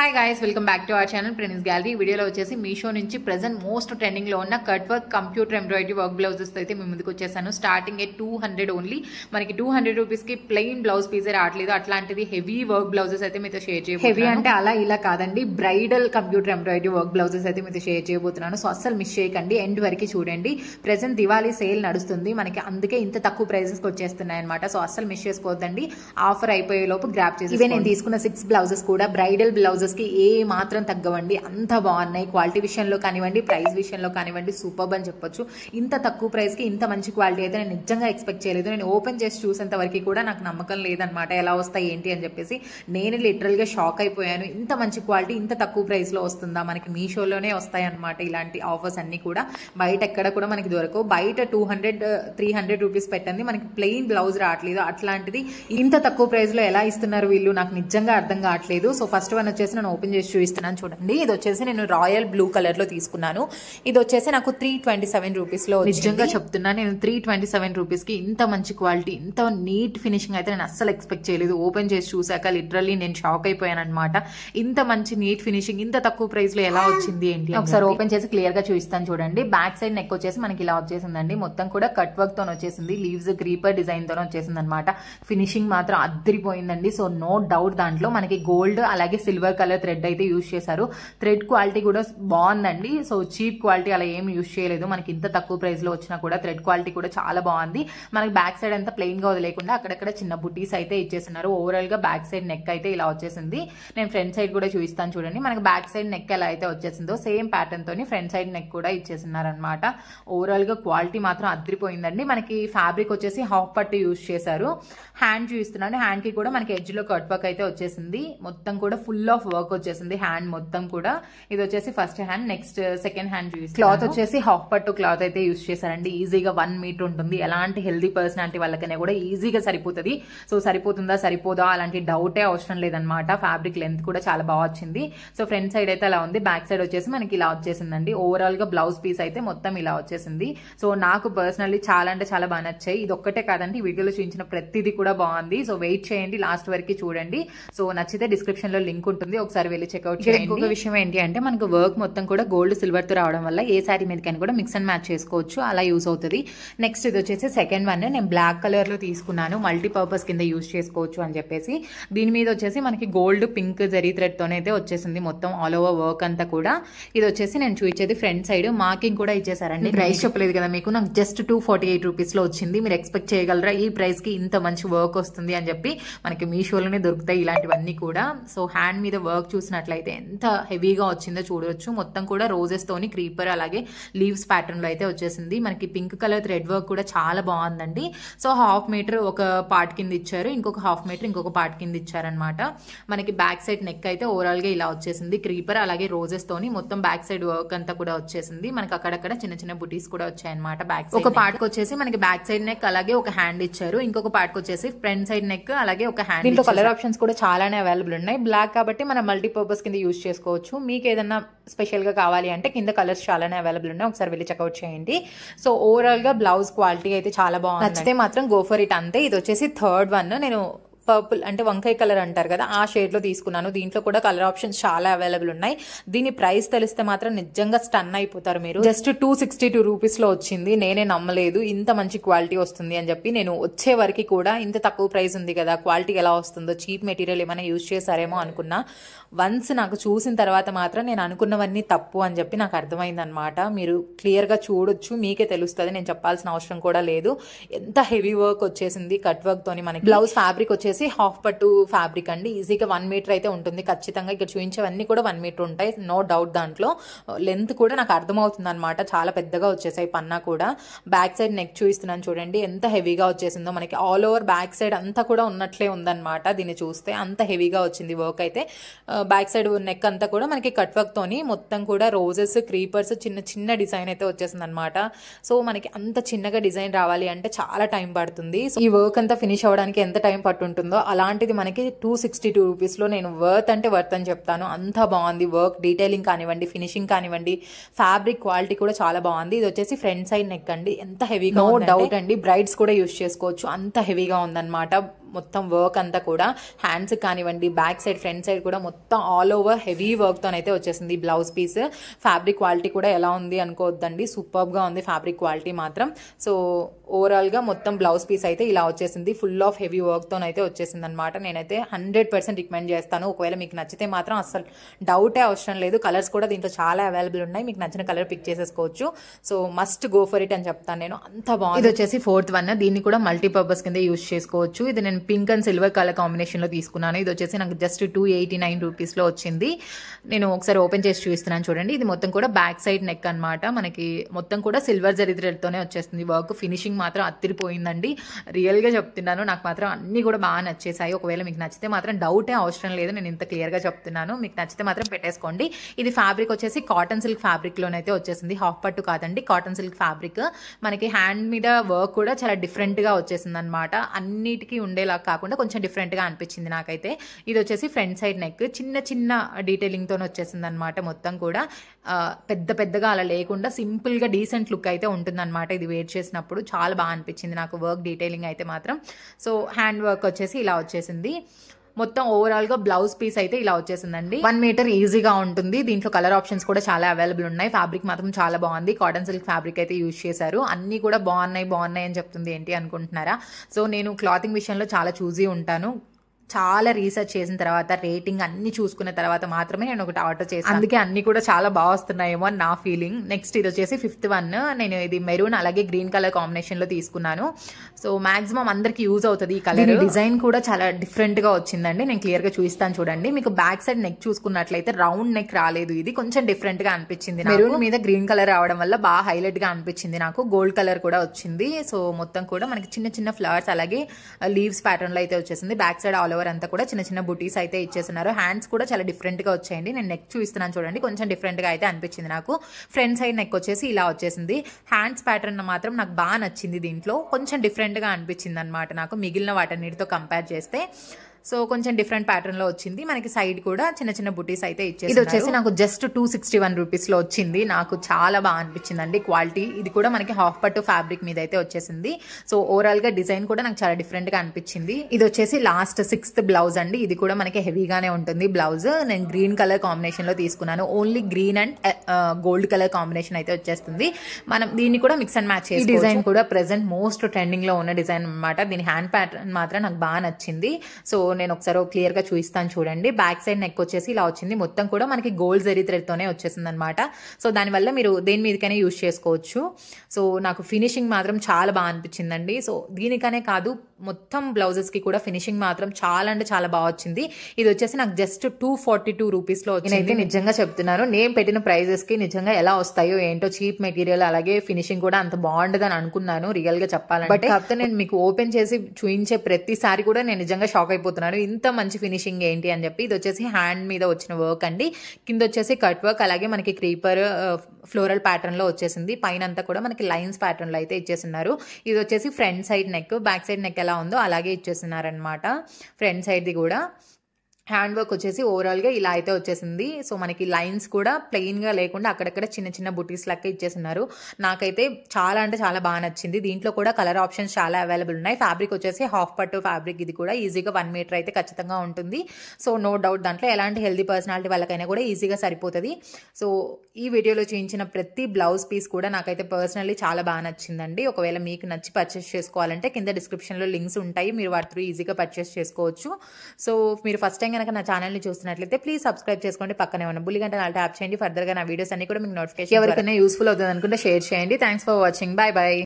hi guys welcome back to our channel prince gallery వీడియోలో వచ్చేసి మీషో నుంచి ప్రజెంట్ మోస్ట్ ట్రెండింగ్లో ఉన్న cut work computer embroidery work blouses అయితే మీ ముందుకు వచ్చేసాను స్టార్టింగ్ ఏ టూ హండ్రెడ్ ఓన్లీ మనకి టూ హండ్రెడ్ రూపీస్కి ప్లెయిన్ బ్లౌజ్ పీసే రావట్లేదు అట్లాంటిది హెవీ వర్క్ బ్లౌజెస్ అయితే మీతో షేర్ చేయబోతున్నాను హెవీ అంటే అలా ఇలా కాదండి bridal computer embroidery work blouses అయితే మీతో షేర్ చేయబోతున్నాను సో అస్సలు మిస్ చేయకండి ఎండ్ వరకు చూడండి ప్రజెంట్ దివాళీ సేల్ నడుస్తుంది మనకి అందుకే ఇంత తక్కువ ప్రైజెస్కి వచ్చేస్తున్నాయి అనమాట సో అస్సలు మిస్ చేసుకోవద్దండి ఆఫర్ అయిపోయే లోపు గ్రాప్ చేసి ఇవే నేను తీసుకున్న సిక్స్ బ్లౌజెస్ కూడా బ్రైడల్ బ్లౌజెస్ వీడియోస్కి ఏ మాత్రం తగ్గవండి అంత బాగున్నాయి క్వాలిటీ విషయంలో కానివ్వండి ప్రైస్ విషయంలో కానివ్వండి సూపర్బ్ అని చెప్పొచ్చు ఇంత తక్కువ ప్రైస్కి ఇంత మంచి క్వాలిటీ అయితే నేను నిజంగా ఎక్స్పెక్ట్ చేయలేదు నేను ఓపెన్ చేసి చూసేంత వరకు కూడా నాకు నమ్మకం లేదనమాట ఎలా వస్తాయి ఏంటి అని చెప్పేసి నేను లిటరల్గా షాక్ అయిపోయాను ఇంత మంచి క్వాలిటీ ఇంత తక్కువ ప్రైస్లో వస్తుందా మనకి మీషోలోనే వస్తాయన్నమాట ఇలాంటి ఆఫర్స్ అన్నీ కూడా బయట ఎక్కడ కూడా మనకి దొరకవు బయట two hundred three hundred rupees పెట్టండి మనకి ప్లెయిన్ బ్లౌజ్ రావట్లేదు అట్లాంటిది ఇంత తక్కువ ప్రైస్లో ఎలా ఇస్తున్నారు వీళ్ళు నాకు నిజంగా అర్థం కావట్లేదు సో ఫస్ట్ వన్ వచ్చేసి నేను ఓపెన్ చేసి చూపిస్తున్నాను చూడండి ఇది వచ్చేసి నేను రాయల్ బ్లూ కలర్ లో తీసుకున్నాను ఇది వచ్చేసి నాకు త్రీ ట్వంటీ సెవెన్ రూపీస్ లో నిజంగా చెప్తున్నా నేను త్రీ ట్వంటీ సెవెన్ రూపీస్ కి ఇంత మంచి క్వాలిటీ ఇంత నీట్ ఫినిషింగ్ అయితే నేను అస్సలు ఎక్స్పెక్ట్ చేయలేదు ఓపెన్ చేసి చూసాక లిటరల్లీ నేను షాక్ అయిపోయాను అనమాట ఇంత మంచి నీట్ ఫినిషింగ్ ఇంత తక్కువ ప్రైస్ లో ఎలా వచ్చింది ఏంటి ఒకసారి ఓపెన్ చేసి క్లియర్ గా చూపిస్తాను చూడండి బ్యాక్ సైడ్ నెక్ వచ్చేసి మనకి ఇలా వచ్చేసిందండి మొత్తం కూడా కట్ వర్క్ తో వచ్చేసింది లీవ్స్ క్రీపర్ డిజైన్ తో వచ్చేసింది అనమాట ఫినిషింగ్ మాత్రం అద్దరిపోయిందండి సో నో డౌట్ దాంట్లో మనకి గోల్డ్ అలాగే సిల్వర్ కలర్ కలర్ థ్రెడ్ అయితే యూజ్ చేశారు థ్రెడ్ క్వాలిటీ కూడా బాగుందండి సో చీప్ క్వాలిటీ అలా ఏం యూజ్ చేయలేదు మనకి ఇంత తక్కువ లో వచ్చినా కూడా థ్రెడ్ క్వాలిటీ కూడా చాలా బాగుంది మనకి బ్యాక్ సైడ్ అంతా గా వదిలేకుండా అక్కడక్కడ చిన్న బుటీస్ అయితే ఇచ్చేస్తున్నారు గా బ్యాక్ సైడ్ నెక్ అయితే ఇలా వచ్చేసింది నేను ఫ్రంట్ సైడ్ కూడా చూపిస్తాను చూడండి మనకి బ్యాక్ సైడ్ నెక్ ఎలా అయితే వచ్చేసిందో సేమ్ తోని ఫ్రంట్ సైడ్ నెక్ కూడా ఇచ్చేసినారనమాట గా క్వాలిటీ మాత్రం అద్దరిపోయిందండి మనకి ఫ్యాబ్రిక్ వచ్చేసి హాఫ్ పట్టు యూజ్ చేశారు హ్యాండ్ చూపిస్తున్నాను కి కూడా మనకి ఎడ్జ్ లో కట్ వర్క్ అయితే వచ్చేసింది మొత్తం కూడా ఫుల్ ఆఫ్ వర్క్ వచ్చేసింది హ్యాండ్ మొత్తం కూడా ఇది వచ్చేసి first hand next second hand cloth వచ్చేసి హాఫ్ పట్టు క్లాత్ అయితే యూస్ చేశారండి ఈజీగా వన్ మీటర్ ఉంటుంది ఎలాంటి హెల్దీ పర్సనాలిటీ వాళ్ళకైనా కూడా ఈజీగా సరిపోతుంది సో సరిపోతుందా సరిపోదా అలాంటి డౌటే అవసరం లేదనమాట ఫ్యాబ్రిక్ లెంత్ కూడా చాలా బాగా వచ్చింది సో ఫ్రంట్ సైడ్ అయితే అలా ఉంది బ్యాక్ సైడ్ వచ్చేసి మనకి ఇలా వచ్చేసిందండి ఓవరాల్ గా బ్లౌజ్ పీస్ అయితే మొత్తం ఇలా వచ్చేసింది సో నాకు పర్సనల్లీ చాలా అంటే చాలా బాగా నచ్చాయి ఇది ఒక్కటే కాదండి వీడియోలో చూపించిన ప్రతిదీ కూడా బాగుంది సో వెయిట్ చేయండి లాస్ట్ వరకు చూడండి సో నచ్చితే డిస్క్రిప్షన్ లో లింక్ ఉంటుంది ఒకసారి వెళ్ళి చెక్అవుట్ చేయండి ఇంకొక విషయం ఏంటి అంటే మనకు వర్క్ మొత్తం కూడా గోల్డ్ సిల్వర్ తో రావడం వల్ల ఏ సారీ మీదకైనా కూడా మిక్స్ అండ్ మ్యాచ్ చేసుకోవచ్చు అలా యూస్ అవుతుంది నెక్స్ట్ ఇది వచ్చేసి సెకండ్ వన్ నేను బ్లాక్ కలర్ లో తీసుకున్నాను మల్టీపర్పస్ కింద యూస్ చేసుకోవచ్చు అని చెప్పేసి దీని మీద వచ్చేసి మనకి గోల్డ్ పింక్ జరీ థ్రెడ్తోనే అయితే వచ్చేసింది మొత్తం ఆల్ ఓవర్ వర్క్ అంతా కూడా ఇది వచ్చేసి నేను చూపించేది ఫ్రంట్ సైడ్ మార్కింగ్ కూడా ఇచ్చేసారండి ప్రైస్ చెప్పలేదు కదా మీకు నాకు జస్ట్ టూ ఫార్టీ ఎయిట్ లో వచ్చింది మీరు ఎక్స్పెక్ట్ చేయగలరా ఈ ప్రైస్ కి ఇంత మంచి వర్క్ వస్తుంది అని చెప్పి మనకి మీషోలోనే దొరుకుతాయి ఇలాంటివన్నీ కూడా సో హ్యాండ్ మీద వర్క్ వర్క్ చూసినట్లయితే ఎంత హెవీగా వచ్చిందో చూడవచ్చు మొత్తం కూడా తోని క్రీపర్ అలాగే లీవ్స్ ప్యాటర్న్లో అయితే వచ్చేసింది మనకి పింక్ కలర్ థ్రెడ్ వర్క్ కూడా చాలా బాగుందండి సో హాఫ్ మీటర్ ఒక పార్ట్ కింద ఇచ్చారు ఇంకొక హాఫ్ మీటర్ ఇంకొక పార్ట్ కింద ఇచ్చారనమాట మనకి బ్యాక్ సైడ్ నెక్ అయితే ఓవరాల్గా ఇలా వచ్చేసింది క్రీపర్ అలాగే తోని మొత్తం బ్యాక్ సైడ్ వర్క్ అంతా కూడా వచ్చేసింది మనకి అక్కడక్కడ చిన్న చిన్న బుటీస్ కూడా వచ్చాయన్నమాట బ్యాక్ ఒక పార్ట్ వచ్చేసి మనకి బ్యాక్ సైడ్ నెక్ అలాగే ఒక హ్యాండ్ ఇచ్చారు ఇంకొక పార్ట్ వచ్చేసి ఫ్రంట్ సైడ్ నెక్ అలాగే ఒక హ్యాండ్ కలర్ ఆప్షన్స్ కూడా చాలానే అవైలబుల్ ఉన్నాయి బ్లాక్ కాబట్టి మనం మన మల్టీపర్పస్ కింద యూజ్ చేసుకోవచ్చు మీకు ఏదన్నా స్పెషల్గా కావాలి అంటే కింద కలర్స్ చాలానే అవైలబుల్ ఉన్నాయి ఒకసారి వెళ్ళి చెక్అవుట్ చేయండి సో ఓవరాల్గా బ్లౌజ్ క్వాలిటీ అయితే చాలా బాగుంది నచ్చితే మాత్రం గోఫర్ ఇట్ అంతే ఇది వచ్చేసి థర్డ్ వన్ నేను పర్పుల్ అంటే వంకాయ కలర్ అంటారు కదా ఆ షేడ్లో తీసుకున్నాను దీంట్లో కూడా కలర్ ఆప్షన్స్ చాలా అవైలబుల్ ఉన్నాయి దీని ప్రైస్ తెలిస్తే మాత్రం నిజంగా స్టన్ అయిపోతారు మీరు జస్ట్ టూ సిక్స్టీ టూ రూపీస్లో వచ్చింది నేనే నమ్మలేదు ఇంత మంచి క్వాలిటీ వస్తుంది అని చెప్పి నేను వచ్చే వరకు కూడా ఇంత తక్కువ ప్రైస్ ఉంది కదా క్వాలిటీ ఎలా వస్తుందో చీప్ మెటీరియల్ ఏమైనా యూజ్ చేశారేమో అనుకున్నా వన్స్ నాకు చూసిన తర్వాత మాత్రం నేను అనుకున్నవన్నీ తప్పు అని చెప్పి నాకు అర్థమైందనమాట మీరు క్లియర్ గా చూడొచ్చు మీకే తెలుస్తుంది నేను చెప్పాల్సిన అవసరం కూడా లేదు ఎంత హెవీ వర్క్ వచ్చేసింది కట్ వర్క్ తో మనకి బ్లౌజ్ ఫ్యాబ్రిక్ వచ్చేసి వచ్చేసి హాఫ్ పట్టు ఫ్యాబ్రిక్ అండి ఈజీగా వన్ మీటర్ అయితే ఉంటుంది ఖచ్చితంగా ఇక్కడ చూపించేవన్నీ కూడా వన్ మీటర్ ఉంటాయి నో డౌట్ దాంట్లో లెంత్ కూడా నాకు అర్థమవుతుంది అనమాట చాలా పెద్దగా వచ్చేసాయి పన్నా కూడా బ్యాక్ సైడ్ నెక్ చూపిస్తున్నాను చూడండి ఎంత హెవీగా వచ్చేసిందో మనకి ఆల్ ఓవర్ బ్యాక్ సైడ్ అంతా కూడా ఉన్నట్లే ఉందన్నమాట దీన్ని చూస్తే అంత హెవీగా వచ్చింది వర్క్ అయితే బ్యాక్ సైడ్ నెక్ అంతా కూడా మనకి కట్ వర్క్తోని మొత్తం కూడా రోజెస్ క్రీపర్స్ చిన్న చిన్న డిజైన్ అయితే వచ్చేసింది అనమాట సో మనకి అంత చిన్నగా డిజైన్ రావాలి అంటే చాలా టైం పడుతుంది సో ఈ వర్క్ అంతా ఫినిష్ అవ్వడానికి ఎంత టైం పట్టుంటుందో ఉంటుందో అలాంటిది మనకి టూ సిక్స్టీ టూ రూపీస్లో నేను వర్త్ అంటే వర్త్ అని చెప్తాను అంత బాగుంది వర్క్ డీటెయిలింగ్ కానివ్వండి ఫినిషింగ్ కానివ్వండి ఫ్యాబ్రిక్ క్వాలిటీ కూడా చాలా బాగుంది ఇది వచ్చేసి ఫ్రంట్ సైడ్ నెక్ అండి ఎంత హెవీగా డౌట్ అండి బ్రైడ్స్ కూడా యూస్ చేసుకోవచ్చు అంత హెవీగా ఉందన్నమాట మొత్తం వర్క్ అంతా కూడా హ్యాండ్స్ కానివ్వండి బ్యాక్ సైడ్ ఫ్రంట్ సైడ్ కూడా మొత్తం ఆల్ ఓవర్ హెవీ అయితే వచ్చేసింది బ్లౌజ్ పీస్ ఫ్యాబ్రిక్ క్వాలిటీ కూడా ఎలా ఉంది అనుకోవద్దండి సూపర్గా ఉంది ఫ్యాబ్రిక్ క్వాలిటీ మాత్రం సో ఓవరాల్గా మొత్తం బ్లౌజ్ పీస్ అయితే ఇలా వచ్చేసింది ఫుల్ ఆఫ్ హెవీ అయితే వచ్చేసింది అనమాట నేనైతే హండ్రెడ్ పర్సెంట్ రికమెండ్ చేస్తాను ఒకవేళ మీకు నచ్చితే మాత్రం అసలు డౌటే అవసరం లేదు కలర్స్ కూడా దీంట్లో చాలా అవైలబుల్ ఉన్నాయి మీకు నచ్చిన కలర్ పిక్ చేసేసుకోవచ్చు so must go for it అని చెప్తాను నేను అంత బాగుంది ఇది వచ్చేసి ఫోర్త్ వన్ దీన్ని కూడా మల్టీపర్పస్ కింద యూజ్ చేసుకోవచ్చు ఇది నేను నేను పింక్ అండ్ సిల్వర్ కలర్ కాంబినేషన్లో తీసుకున్నాను ఇది వచ్చేసి నాకు జస్ట్ టూ ఎయిటీ నైన్ రూపీస్లో వచ్చింది నేను ఒకసారి ఓపెన్ చేసి చూపిస్తున్నాను చూడండి ఇది మొత్తం కూడా బ్యాక్ సైడ్ నెక్ అనమాట మనకి మొత్తం కూడా సిల్వర్ జరిద్రతోనే వచ్చేస్తుంది వర్క్ ఫినిషింగ్ మాత్రం అత్తిరిపోయిందండి రియల్గా చెప్తున్నాను నాకు మాత్రం అన్నీ కూడా బాగా నచ్చేసాయి ఒకవేళ మీకు నచ్చితే మాత్రం డౌటే అవసరం లేదు నేను ఇంత క్లియర్గా చెప్తున్నాను మీకు నచ్చితే మాత్రం పెట్టేసుకోండి ఇది ఫ్యాబ్రిక్ వచ్చేసి కాటన్ సిల్క్ ఫ్యాబ్రిక్లోనైతే వచ్చేసింది హాఫ్ పట్టు కాదండి కాటన్ సిల్క్ ఫ్యాబ్రిక్ మనకి హ్యాండ్ మీద వర్క్ కూడా చాలా డిఫరెంట్గా వచ్చేసింది అనమాట అన్నిటికీ ఉండే ఒకేలా కాకుండా కొంచెం డిఫరెంట్గా అనిపించింది నాకైతే ఇది వచ్చేసి ఫ్రంట్ సైడ్ నెక్ చిన్న చిన్న డీటెయిలింగ్తో వచ్చేసింది అనమాట మొత్తం కూడా పెద్ద పెద్దగా అలా లేకుండా సింపుల్గా డీసెంట్ లుక్ అయితే ఉంటుందన్నమాట ఇది వేర్ చేసినప్పుడు చాలా బాగా అనిపించింది నాకు వర్క్ డీటెయిలింగ్ అయితే మాత్రం సో హ్యాండ్ వర్క్ వచ్చేసి ఇలా వచ్చేసింది మొత్తం ఓవరాల్ గా బ్లౌజ్ పీస్ అయితే ఇలా వచ్చేసిందండి వన్ మీటర్ ఈజీగా ఉంటుంది దీంట్లో కలర్ ఆప్షన్స్ కూడా చాలా అవైలబుల్ ఉన్నాయి ఫ్యాబ్రిక్ మాత్రం చాలా బాగుంది కాటన్ సిల్క్ ఫ్యాబ్రిక్ అయితే యూజ్ చేశారు అన్ని కూడా బాగున్నాయి బాగున్నాయి అని చెప్తుంది ఏంటి అనుకుంటున్నారా సో నేను క్లాతింగ్ విషయంలో చాలా చూసి ఉంటాను చాలా రీసెర్చ్ చేసిన తర్వాత రేటింగ్ అన్ని చూసుకున్న తర్వాత మాత్రమే నేను ఒకటి ఆర్డర్ చేసాను అందుకే అన్ని కూడా చాలా బాగా వస్తున్నాయేమో అని నా ఫీలింగ్ నెక్స్ట్ ఇది వచ్చేసి ఫిఫ్త్ వన్ నేను ఇది మెరూన్ అలాగే గ్రీన్ కలర్ కాంబినేషన్ లో తీసుకున్నాను సో మాక్సిమం అందరికి యూజ్ అవుతుంది ఈ కలర్ డిజైన్ కూడా చాలా డిఫరెంట్ గా వచ్చిందండి నేను క్లియర్ గా చూపిస్తాను చూడండి మీకు బ్యాక్ సైడ్ నెక్ చూసుకున్నట్లయితే రౌండ్ నెక్ రాలేదు ఇది కొంచెం డిఫరెంట్ గా అనిపించింది మెరూన్ మీద గ్రీన్ కలర్ రావడం వల్ల బాగా హైలైట్ గా అనిపించింది నాకు గోల్డ్ కలర్ కూడా వచ్చింది సో మొత్తం కూడా మనకి చిన్న చిన్న ఫ్లవర్స్ అలాగే లీవ్స్ uh, ప్యాటర్న్ లో అయితే వచ్చేసింది back side all over flower అంతా కూడా చిన్న చిన్న బుటీస్ అయితే ఇచ్చేస్తున్నారు హ్యాండ్స్ కూడా చాలా డిఫరెంట్గా వచ్చాయండి నేను నెక్ చూపిస్తున్నాను చూడండి కొంచెం డిఫరెంట్గా అయితే అనిపించింది నాకు ఫ్రంట్ సైడ్ నెక్ వచ్చేసి ఇలా వచ్చేసింది హ్యాండ్స్ ప్యాటర్న్ మాత్రం నాకు బాగా నచ్చింది దీంట్లో కొంచెం డిఫరెంట్గా అనిపించింది అనమాట నాకు మిగిలిన వాటన్నిటితో కంపేర్ చేస్తే సో కొంచెం డిఫరెంట్ ప్యాటర్న్ లో వచ్చింది మనకి సైడ్ కూడా చిన్న చిన్న బుటీస్ అయితే ఇచ్చేసి ఇది వచ్చేసి నాకు just two sixty one rupees లో వచ్చింది నాకు చాలా బాగా అనిపించింది అండి క్వాలిటీ ఇది కూడా మనకి హాఫ్ పట్టు ఫ్యాబ్రిక్ మీద అయితే వచ్చేసింది సో ఓవరాల్ గా డిజైన్ కూడా నాకు చాలా డిఫరెంట్ గా అనిపించింది ఇది వచ్చేసి లాస్ట్ సిక్స్త్ బ్లౌజ్ అండి ఇది కూడా మనకి హెవీగానే ఉంటుంది బ్లౌజ్ నేను గ్రీన్ కలర్ కాంబినేషన్ లో తీసుకున్నాను only green and gold colour combination అయితే వచ్చేస్తుంది మనం దీన్ని కూడా మిక్స్ అండ్ మ్యాచ్ చేసి డిజైన్ కూడా ప్రెసెంట్ మోస్ట్ ట్రెండింగ్ లో ఉన్న డిజైన్ అనమాట దీని హ్యాండ్ ప్యాటర్న్ మాత్రం నాకు బాగా నచ్చింది సో నేను ఒకసారి క్లియర్ గా చూపిస్తాను చూడండి బ్యాక్ సైడ్ నెక్ వచ్చేసి ఇలా వచ్చింది మొత్తం కూడా మనకి గోల్డ్ జరీ థ్రెడ్తోనే వచ్చేసింది అనమాట సో దానివల్ల మీరు దేని మీదకైనా యూజ్ చేసుకోవచ్చు సో నాకు ఫినిషింగ్ మాత్రం చాలా బాగా అనిపించిందండి సో దీనికనే కాదు మొత్తం బ్లౌజెస్ కి కూడా ఫినిషింగ్ మాత్రం చాలా అంటే చాలా బాగా వచ్చింది ఇది వచ్చేసి నాకు just two forty two rupees లో వచ్చింది నిజంగా చెప్తున్నాను నేను పెట్టిన ప్రైజెస్ కి నిజంగా ఎలా వస్తాయో ఏంటో చీప్ మెటీరియల్ అలాగే ఫినిషింగ్ కూడా అంత అని అనుకున్నాను గా చెప్పాలంటే బట్ కాకపోతే నేను మీకు ఓపెన్ చేసి చూయించే ప్రతిసారి కూడా నేను నిజంగా షాక్ అయిపోతున్నాను ఇంత మంచి ఫినిషింగ్ ఏంటి అని చెప్పి ఇది వచ్చేసి హ్యాండ్ మీద వచ్చిన వర్క్ అండి కింద వచ్చేసి కట్ వర్క్ అలాగే మనకి క్రీపర్ ఫ్లోరల్ ప్యాటర్న్ లో వచ్చేసింది పైన అంతా కూడా మనకి లైన్స్ ప్యాటర్న్ లో అయితే ఉన్నారు ఇది వచ్చేసి front side neck back side neck ఎలా ఎలా ఉందో అలాగే ఇచ్చేస్తున్నారనమాట ఫ్రంట్ సైడ్ది కూడా హ్యాండ్ వర్క్ వచ్చేసి ఓవరాల్గా ఇలా అయితే వచ్చేసింది సో మనకి లైన్స్ కూడా ప్లెయిన్గా లేకుండా అక్కడక్కడ చిన్న చిన్న బుటీస్ లెక్క ఇచ్చేస్తున్నారు నాకైతే చాలా అంటే చాలా బాగా నచ్చింది దీంట్లో కూడా కలర్ ఆప్షన్స్ చాలా అవైలబుల్ ఉన్నాయి ఫ్యాబ్రిక్ వచ్చేసి హాఫ్ పట్టు ఫ్యాబ్రిక్ ఇది కూడా ఈజీగా వన్ మీటర్ అయితే ఖచ్చితంగా ఉంటుంది సో నో డౌట్ దాంట్లో ఎలాంటి హెల్దీ పర్సనాలిటీ వాళ్ళకైనా కూడా ఈజీగా సరిపోతుంది సో ఈ వీడియోలో చూపించిన ప్రతి బ్లౌజ్ పీస్ కూడా నాకైతే పర్సనల్లీ చాలా బాగా నచ్చిందండి ఒకవేళ మీకు నచ్చి పర్చేస్ చేసుకోవాలంటే కింద డిస్క్రిప్షన్లో లింక్స్ ఉంటాయి మీరు వాటి త్రూ ఈజీగా పర్చేస్ చేసుకోవచ్చు సో మీరు ఫస్ట్ టైం కనుక నా ఛానల్ని చూస్తున్నట్లయితే ప్లీజ్ సబ్స్క్రైబ్ చేసుకోండి పక్కనే ఉన్న బుల్లి గంట నాలుగు ట్యాప్ చేయండి ఫర్దర్గా నా వీడియోస్ అన్ని కూడా మీకు నోటిఫికేషన్ ఎవరికైనా యూస్ఫుల్ అవుతుంది అనుకుంటే షేర్ చేయండి thanks for watching bye bye